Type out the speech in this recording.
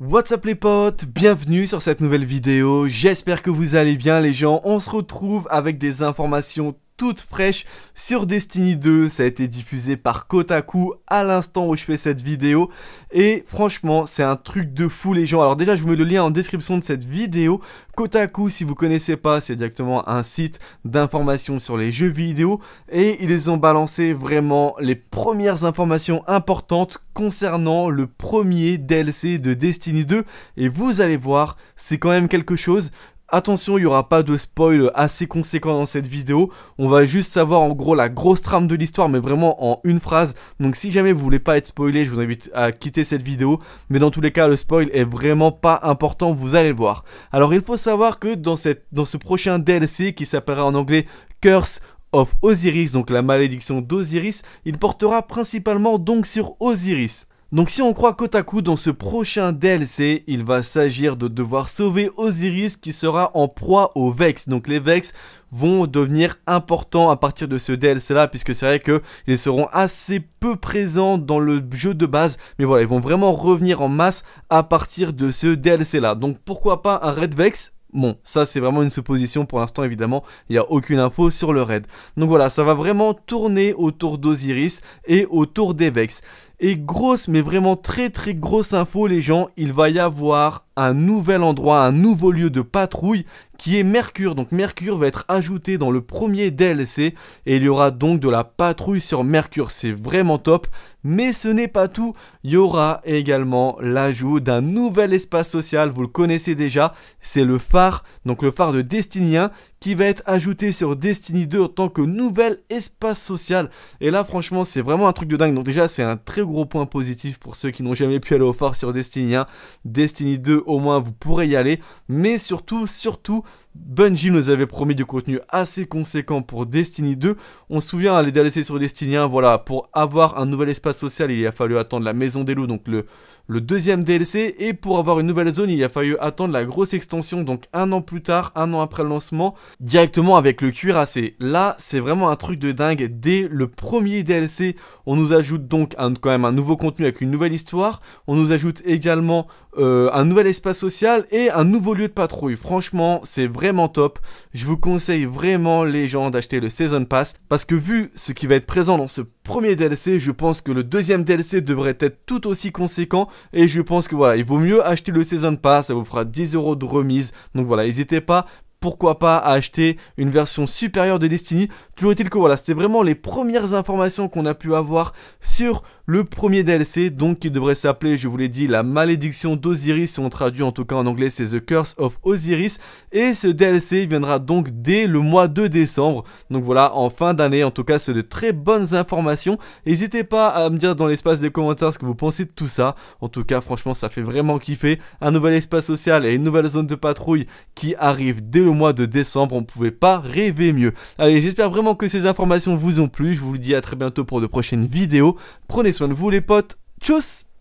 What's up les potes, bienvenue sur cette nouvelle vidéo, j'espère que vous allez bien les gens, on se retrouve avec des informations toute fraîche sur Destiny 2. Ça a été diffusé par Kotaku à l'instant où je fais cette vidéo. Et franchement, c'est un truc de fou les gens. Alors déjà, je vous mets le lien en description de cette vidéo. Kotaku, si vous connaissez pas, c'est directement un site d'information sur les jeux vidéo. Et ils ont balancé vraiment les premières informations importantes concernant le premier DLC de Destiny 2. Et vous allez voir, c'est quand même quelque chose. Attention, il n'y aura pas de spoil assez conséquent dans cette vidéo. On va juste savoir en gros la grosse trame de l'histoire, mais vraiment en une phrase. Donc si jamais vous voulez pas être spoilé, je vous invite à quitter cette vidéo. Mais dans tous les cas, le spoil est vraiment pas important, vous allez le voir. Alors il faut savoir que dans, cette, dans ce prochain DLC qui s'appellera en anglais Curse of Osiris, donc la malédiction d'Osiris, il portera principalement donc sur Osiris. Donc si on croit côte à dans ce prochain DLC, il va s'agir de devoir sauver Osiris qui sera en proie aux Vex. Donc les Vex vont devenir importants à partir de ce DLC là puisque c'est vrai qu'ils seront assez peu présents dans le jeu de base mais voilà ils vont vraiment revenir en masse à partir de ce DLC là donc pourquoi pas un Red Vex Bon, ça c'est vraiment une supposition pour l'instant évidemment, il n'y a aucune info sur le raid. Donc voilà, ça va vraiment tourner autour d'Osiris et autour des Vex. Et grosse, mais vraiment très très grosse info les gens, il va y avoir un nouvel endroit, un nouveau lieu de patrouille qui est Mercure. Donc Mercure va être ajouté dans le premier DLC et il y aura donc de la patrouille sur Mercure. C'est vraiment top. Mais ce n'est pas tout. Il y aura également l'ajout d'un nouvel espace social. Vous le connaissez déjà. C'est le phare, donc le phare de Destinien qui va être ajouté sur Destiny 2 en tant que nouvel espace social. Et là, franchement, c'est vraiment un truc de dingue. Donc déjà, c'est un très gros point positif pour ceux qui n'ont jamais pu aller au phare sur Destiny 1. Destiny 2, au moins, vous pourrez y aller. Mais surtout, surtout, Bungie nous avait promis du contenu assez conséquent pour Destiny 2. On se souvient, les DLC sur Destiny 1, voilà, pour avoir un nouvel espace social, il a fallu attendre la Maison des Loups, donc le, le deuxième DLC. Et pour avoir une nouvelle zone, il a fallu attendre la grosse extension, donc un an plus tard, un an après le lancement directement avec le cuirassé. Là, c'est vraiment un truc de dingue. Dès le premier DLC, on nous ajoute donc un, quand même un nouveau contenu avec une nouvelle histoire. On nous ajoute également euh, un nouvel espace social et un nouveau lieu de patrouille. Franchement, c'est vraiment top. Je vous conseille vraiment, les gens, d'acheter le Season Pass parce que vu ce qui va être présent dans ce premier DLC, je pense que le deuxième DLC devrait être tout aussi conséquent et je pense que voilà, il vaut mieux acheter le Season Pass, ça vous fera 10 euros de remise. Donc voilà, n'hésitez pas, pourquoi pas acheter une version supérieure de Destiny. Toujours est-il que voilà, c'était vraiment les premières informations qu'on a pu avoir sur le premier DLC, donc qui devrait s'appeler, je vous l'ai dit, la malédiction d'Osiris, si on traduit en tout cas en anglais, c'est The Curse of Osiris. Et ce DLC viendra donc dès le mois de décembre. Donc voilà, en fin d'année, en tout cas, c'est de très bonnes informations. N'hésitez pas à me dire dans l'espace des commentaires ce que vous pensez de tout ça. En tout cas, franchement, ça fait vraiment kiffer. Un nouvel espace social et une nouvelle zone de patrouille qui arrive dès le mois de décembre, on ne pouvait pas rêver mieux. Allez, j'espère vraiment que ces informations vous ont plu, je vous dis à très bientôt pour de prochaines vidéos. Prenez soin de vous les potes, tchuss